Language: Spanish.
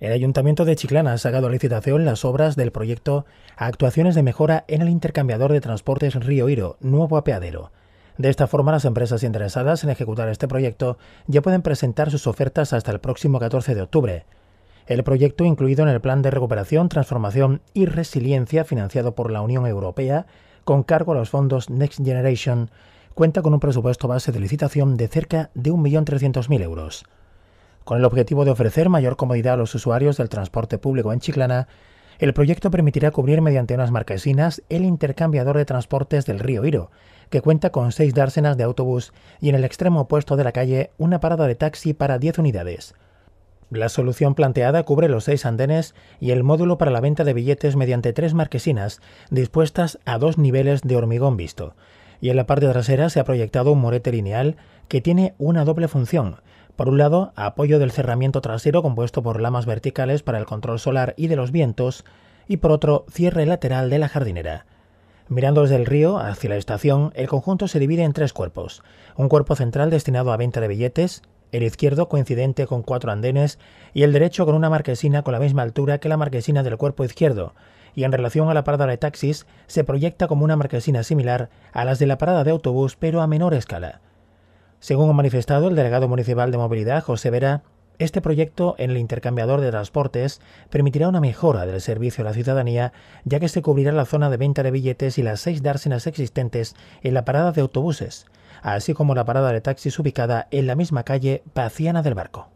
El Ayuntamiento de Chiclana ha sacado a licitación las obras del proyecto Actuaciones de mejora en el intercambiador de transportes Río Iro, nuevo apeadero. De esta forma, las empresas interesadas en ejecutar este proyecto ya pueden presentar sus ofertas hasta el próximo 14 de octubre. El proyecto, incluido en el Plan de Recuperación, Transformación y Resiliencia financiado por la Unión Europea, con cargo a los fondos Next Generation, cuenta con un presupuesto base de licitación de cerca de 1.300.000 euros. Con el objetivo de ofrecer mayor comodidad a los usuarios del transporte público en Chiclana, el proyecto permitirá cubrir mediante unas marquesinas el intercambiador de transportes del río Iro, que cuenta con seis dársenas de autobús y en el extremo opuesto de la calle una parada de taxi para 10 unidades. La solución planteada cubre los seis andenes y el módulo para la venta de billetes mediante tres marquesinas dispuestas a dos niveles de hormigón visto. Y en la parte trasera se ha proyectado un morete lineal que tiene una doble función, por un lado, apoyo del cerramiento trasero compuesto por lamas verticales para el control solar y de los vientos, y por otro, cierre lateral de la jardinera. Mirando desde el río hacia la estación, el conjunto se divide en tres cuerpos. Un cuerpo central destinado a venta de billetes, el izquierdo coincidente con cuatro andenes y el derecho con una marquesina con la misma altura que la marquesina del cuerpo izquierdo, y en relación a la parada de taxis se proyecta como una marquesina similar a las de la parada de autobús pero a menor escala. Según ha manifestado el delegado municipal de movilidad, José Vera, este proyecto en el intercambiador de transportes permitirá una mejora del servicio a la ciudadanía, ya que se cubrirá la zona de venta de billetes y las seis dársenas existentes en la parada de autobuses, así como la parada de taxis ubicada en la misma calle Paciana del Barco.